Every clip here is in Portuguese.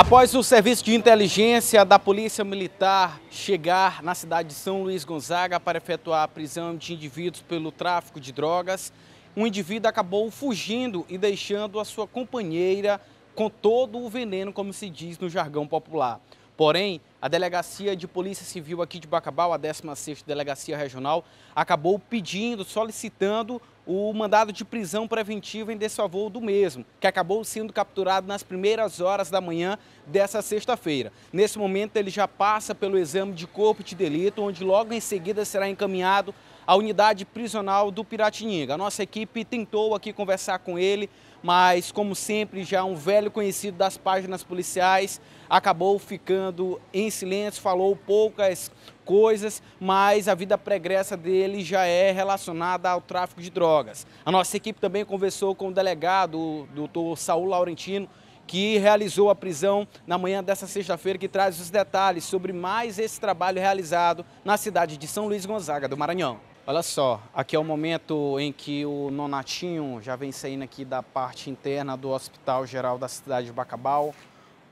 Após o serviço de inteligência da Polícia Militar chegar na cidade de São Luís Gonzaga para efetuar a prisão de indivíduos pelo tráfico de drogas, um indivíduo acabou fugindo e deixando a sua companheira com todo o veneno, como se diz no jargão popular. Porém, a Delegacia de Polícia Civil aqui de Bacabal, a 16ª Delegacia Regional, acabou pedindo, solicitando o mandado de prisão preventiva em desfavor do mesmo, que acabou sendo capturado nas primeiras horas da manhã dessa sexta-feira. Nesse momento, ele já passa pelo exame de corpo de delito, onde logo em seguida será encaminhado à unidade prisional do Piratininga. A nossa equipe tentou aqui conversar com ele, mas como sempre, já um velho conhecido das páginas policiais, acabou ficando em silêncio, falou poucas coisas, mas a vida pregressa dele já é relacionada ao tráfico de drogas. A nossa equipe também conversou com o delegado, o doutor Saul Laurentino, que realizou a prisão na manhã dessa sexta-feira, que traz os detalhes sobre mais esse trabalho realizado na cidade de São Luís Gonzaga, do Maranhão. Olha só, aqui é o momento em que o Nonatinho já vem saindo aqui da parte interna do Hospital Geral da cidade de Bacabal,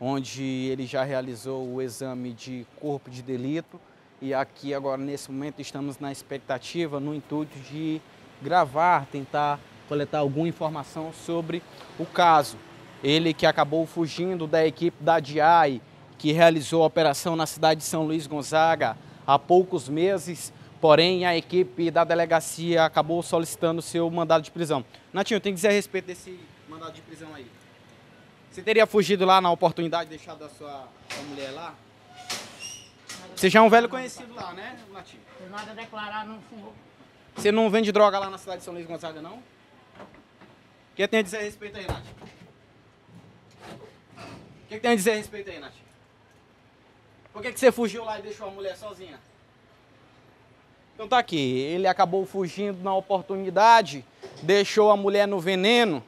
onde ele já realizou o exame de corpo de delito. E aqui agora, nesse momento, estamos na expectativa, no intuito de gravar, tentar coletar alguma informação sobre o caso. Ele que acabou fugindo da equipe da DIAI, que realizou a operação na cidade de São Luís Gonzaga há poucos meses, Porém, a equipe da delegacia acabou solicitando seu mandado de prisão. Natinho, tem que dizer a respeito desse mandado de prisão aí. Você teria fugido lá na oportunidade, deixado a sua, sua mulher lá? Você já é um velho conhecido lá, né, Natinho? Tem nada a declarar, não, senhor. Você não vende droga lá na cidade de São Luís Gonzaga, não? O que tem a dizer a respeito aí, Nath? O que tem a dizer a respeito aí, Nath? É Por que, que você fugiu lá e deixou a mulher sozinha? Então tá aqui, ele acabou fugindo na oportunidade, deixou a mulher no veneno,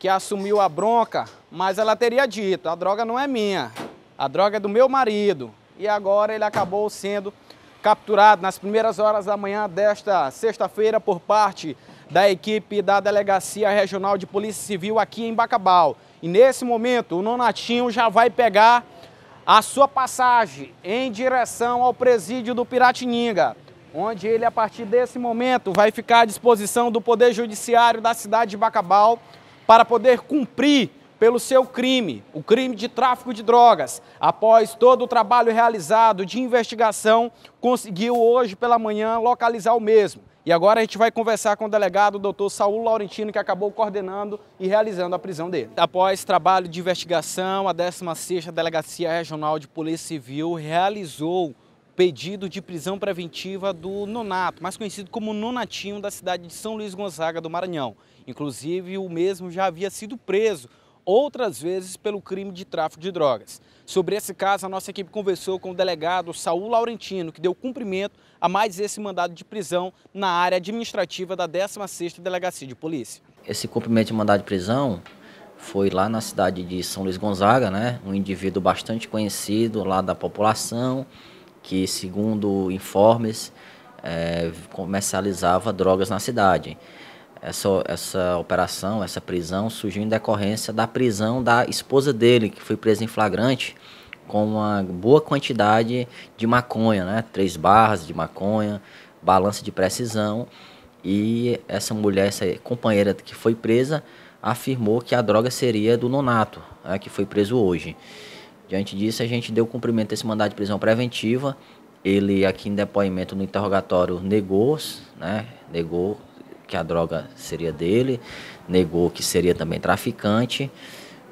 que assumiu a bronca, mas ela teria dito, a droga não é minha, a droga é do meu marido. E agora ele acabou sendo capturado nas primeiras horas da manhã desta sexta-feira por parte da equipe da Delegacia Regional de Polícia Civil aqui em Bacabal. E nesse momento o Nonatinho já vai pegar a sua passagem em direção ao presídio do Piratininga onde ele, a partir desse momento, vai ficar à disposição do Poder Judiciário da cidade de Bacabal para poder cumprir pelo seu crime, o crime de tráfico de drogas. Após todo o trabalho realizado de investigação, conseguiu hoje pela manhã localizar o mesmo. E agora a gente vai conversar com o delegado, o doutor Saul Laurentino, que acabou coordenando e realizando a prisão dele. Após trabalho de investigação, a 16ª Delegacia Regional de Polícia Civil realizou pedido de prisão preventiva do nonato, mais conhecido como nonatinho da cidade de São Luís Gonzaga do Maranhão. Inclusive, o mesmo já havia sido preso outras vezes pelo crime de tráfico de drogas. Sobre esse caso, a nossa equipe conversou com o delegado Saul Laurentino, que deu cumprimento a mais esse mandado de prisão na área administrativa da 16ª Delegacia de Polícia. Esse cumprimento de mandado de prisão foi lá na cidade de São Luís Gonzaga, né? Um indivíduo bastante conhecido lá da população, que, segundo informes, é, comercializava drogas na cidade. Essa, essa operação, essa prisão, surgiu em decorrência da prisão da esposa dele, que foi presa em flagrante com uma boa quantidade de maconha, né? Três barras de maconha, balança de precisão. E essa mulher, essa companheira que foi presa, afirmou que a droga seria do Nonato, né? que foi preso hoje. Diante disso, a gente deu cumprimento a esse mandado de prisão preventiva. Ele, aqui em depoimento no interrogatório, negou, né? Negou que a droga seria dele, negou que seria também traficante,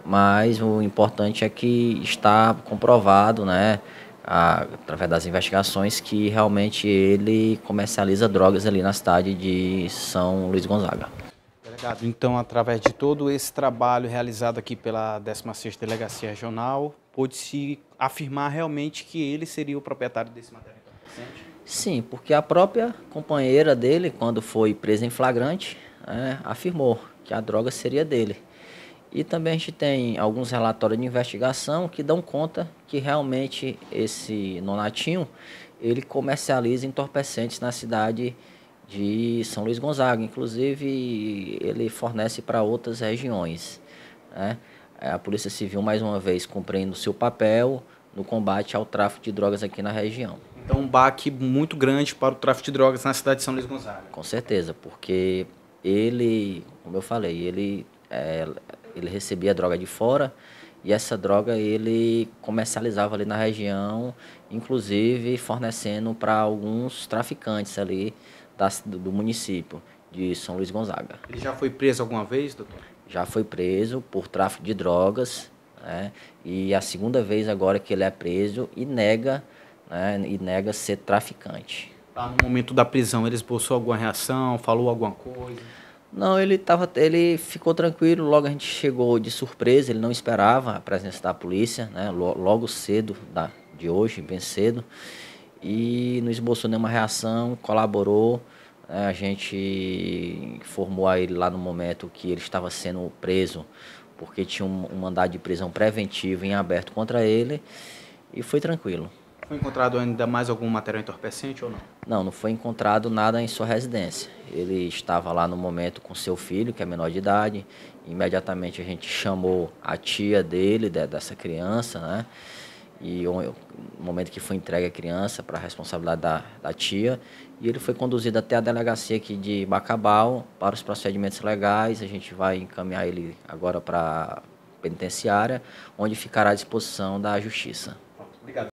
mas o importante é que está comprovado, né? através das investigações, que realmente ele comercializa drogas ali na cidade de São Luís Gonzaga. Então, através de todo esse trabalho realizado aqui pela 16 Delegacia Regional, pôde-se afirmar realmente que ele seria o proprietário desse material Sim, porque a própria companheira dele, quando foi presa em flagrante, é, afirmou que a droga seria dele. E também a gente tem alguns relatórios de investigação que dão conta que realmente esse nonatinho, ele comercializa entorpecentes na cidade de de São Luís Gonzaga. Inclusive, ele fornece para outras regiões. Né? É, a Polícia Civil, mais uma vez, cumprindo seu papel no combate ao tráfico de drogas aqui na região. Então, um baque muito grande para o tráfico de drogas na cidade de São Luís Gonzaga. Com certeza, porque ele, como eu falei, ele, é, ele recebia droga de fora e essa droga ele comercializava ali na região, inclusive fornecendo para alguns traficantes ali da, do município de São Luís Gonzaga. Ele já foi preso alguma vez, doutor? Já foi preso por tráfico de drogas, né? E a segunda vez agora que ele é preso e nega, né? E nega ser traficante. Lá tá no momento da prisão, ele esboçou alguma reação, falou alguma coisa? Não, ele tava, ele ficou tranquilo. Logo a gente chegou de surpresa. Ele não esperava a presença da polícia, né? Logo cedo da, de hoje, bem cedo e não esboçou nenhuma reação, colaborou. Né, a gente informou a ele lá no momento que ele estava sendo preso, porque tinha um, um mandado de prisão preventivo em aberto contra ele, e foi tranquilo. Foi encontrado ainda mais algum material entorpecente ou não? Não, não foi encontrado nada em sua residência. Ele estava lá no momento com seu filho, que é menor de idade. Imediatamente a gente chamou a tia dele, dessa criança, né? E o momento que foi entregue a criança para a responsabilidade da, da tia. E ele foi conduzido até a delegacia aqui de Bacabal para os procedimentos legais. A gente vai encaminhar ele agora para a penitenciária, onde ficará à disposição da justiça. Obrigado.